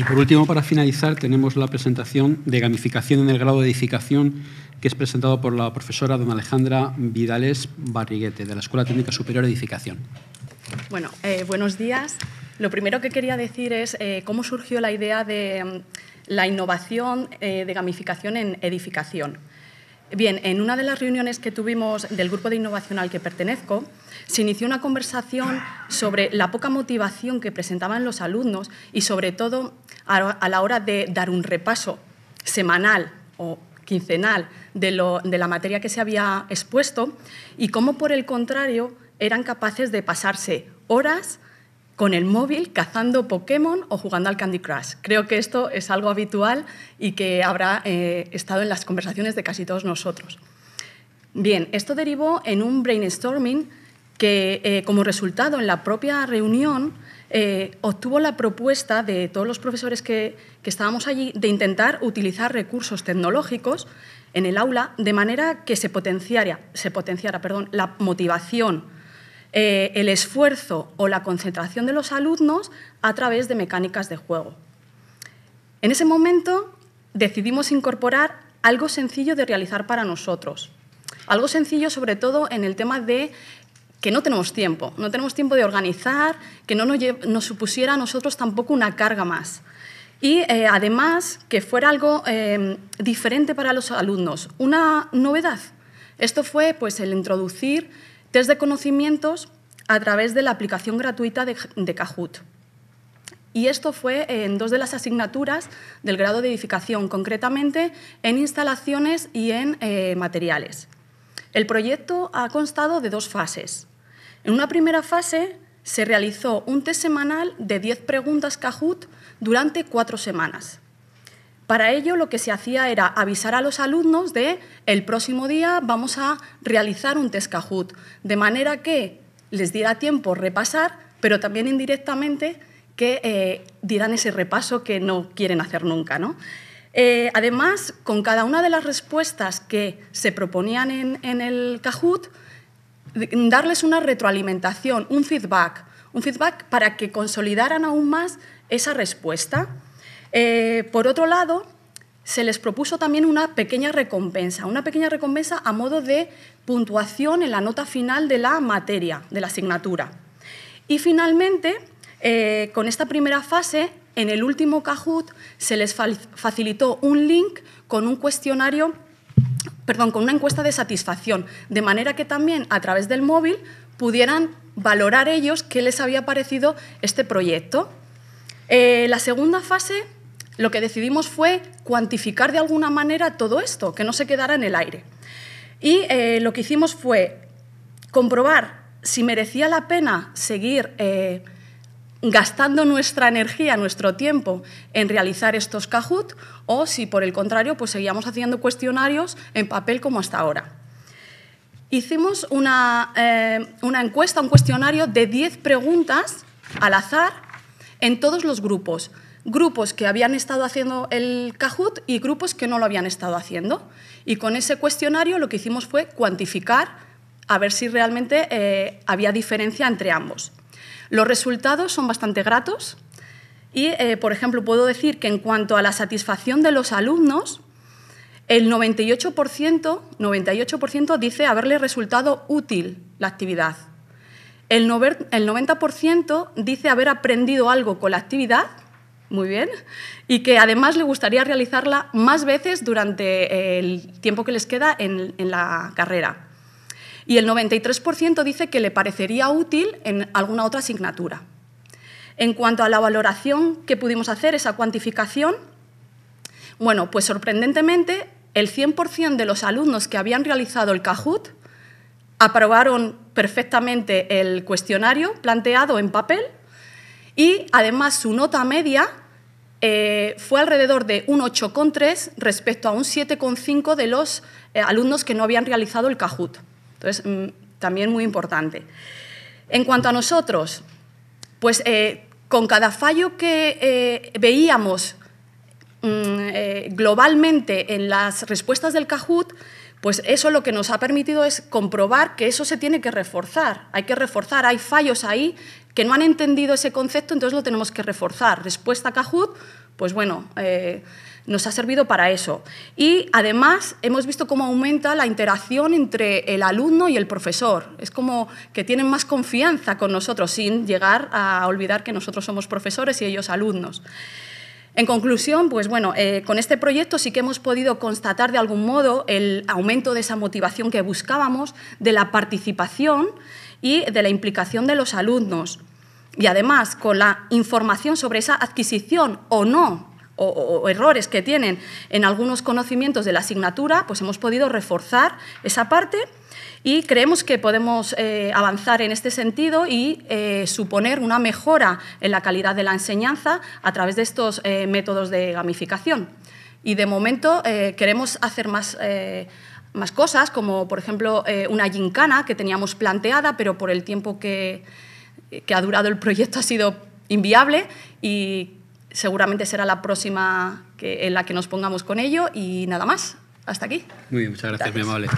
Y por último, para finalizar, tenemos la presentación de gamificación en el grado de edificación, que es presentado por la profesora don Alejandra Vidales Barriguete, de la Escuela Técnica Superior de Edificación. Bueno, eh, buenos días. Lo primero que quería decir es eh, cómo surgió la idea de mm, la innovación eh, de gamificación en edificación. Bien, en una de las reuniones que tuvimos del grupo de innovación al que pertenezco, se inició una conversación sobre la poca motivación que presentaban los alumnos y sobre todo a la hora de dar un repaso semanal o quincenal de, de la materia que se había expuesto y cómo por el contrario eran capaces de pasarse horas con el móvil cazando Pokémon o jugando al Candy Crush. Creo que esto es algo habitual y que habrá eh, estado en las conversaciones de casi todos nosotros. Bien, esto derivó en un brainstorming que eh, como resultado en la propia reunión eh, obtuvo la propuesta de todos los profesores que, estábamos allí de intentar utilizar recursos tecnológicos en el aula de manera que se potenciara, se potenciara perdón, la motivación, eh, el esfuerzo o la concentración de los alumnos a través de mecánicas de juego. En ese momento decidimos incorporar algo sencillo de realizar para nosotros. Algo sencillo sobre todo en el tema de que no tenemos tiempo, no tenemos tiempo de organizar, que no nos, supusiera a nosotros tampoco una carga más. Y eh, además que fuera algo em, diferente para los alumnos, una novedad. Esto fue pues, el introducir Test de conocimientos a través de la aplicación gratuita de, Cajut Kahoot. Y esto fue en dos de las asignaturas del grado de edificación, concretamente en instalaciones y en eh, materiales. El proyecto ha constado de dos fases. En una primera fase se realizó un test semanal de 10 preguntas Kahoot durante cuatro semanas. Para ello lo que se hacía era avisar a los alumnos de el próximo día vamos a realizar un test Kahoot, de manera que les diera tiempo repasar, pero también indirectamente que eh, dieran ese repaso que no quieren hacer nunca. ¿no? Eh, además, con cada una de las respuestas que se proponían en, el Kahoot, darles una retroalimentación, un feedback, un feedback para que consolidaran aún más esa respuesta. Eh, por otro lado, se les propuso también una pequeña recompensa, una pequeña recompensa a modo de puntuación en la nota final de la materia, de la asignatura. Y finalmente, eh, con esta primera fase, en el último Kahoot se les facilitó un link con un cuestionario, perdón, con una encuesta de satisfacción, de manera que también a través del móvil pudieran valorar ellos qué les había parecido este proyecto. Eh, la segunda fase lo que decidimos fue cuantificar de alguna manera todo esto, que no se quedara en el aire. Y eh, lo que hicimos fue comprobar si merecía la pena seguir eh, gastando nuestra energía, nuestro tiempo en realizar estos Kahoot o si por el contrario pues seguíamos haciendo cuestionarios en papel como hasta ahora. Hicimos una, eh, una encuesta, un cuestionario de 10 preguntas al azar en todos los grupos, grupos que habían estado haciendo el Kahoot y grupos que no lo habían estado haciendo. Y con ese cuestionario lo que hicimos fue cuantificar a ver si realmente eh, había diferencia entre ambos. Los resultados son bastante gratos y, eh, por ejemplo, puedo decir que en cuanto a la satisfacción de los alumnos, el 98%, 98 dice haberle resultado útil la actividad. El 90% dice haber aprendido algo con la actividad muy bien, y que además le gustaría realizarla más veces durante el tiempo que les queda en, la carrera. Y el 93% dice que le parecería útil en alguna otra asignatura. En cuanto a la valoración que pudimos hacer, esa cuantificación, bueno, pues sorprendentemente el 100% de los alumnos que habían realizado el Kahoot aprobaron perfectamente el cuestionario planteado en papel y además su nota media eh, fue alrededor de un 8,3 respecto a un 7,5 de los eh, alumnos que no habían realizado el CAJUT. Entonces, mm, también muy importante. En cuanto a nosotros, pues eh, con cada fallo que veíamos mm, globalmente en las respuestas del CAJUT. Pues eso lo que nos ha permitido es comprobar que eso se tiene que reforzar. Hay que reforzar, hay fallos ahí que no han entendido ese concepto, entonces lo tenemos que reforzar. Respuesta Cajut, pues bueno, eh, nos ha servido para eso. Y además hemos visto cómo aumenta la interacción entre el alumno y el profesor. Es como que tienen más confianza con nosotros sin llegar a olvidar que nosotros somos profesores y ellos alumnos. En conclusión, pues bueno, eh, con este proyecto sí que hemos podido constatar de algún modo el aumento de esa motivación que buscábamos, de la participación y de la implicación de los alumnos. Y además, con la información sobre esa adquisición o no o, errores que tienen en algunos conocimientos de la asignatura, pues hemos podido reforzar esa parte y creemos que podemos eh, avanzar en este sentido y eh, suponer una mejora en la calidad de la enseñanza a través de estos eh, métodos de gamificación. Y de momento queremos hacer más más cosas, como por ejemplo una gincana que teníamos planteada, pero por el tiempo que, que, ha durado el proyecto ha sido inviable y seguramente será la próxima en la que nos pongamos con ello y nada más. Hasta aquí. Muy bien, muchas gracias. mi amable.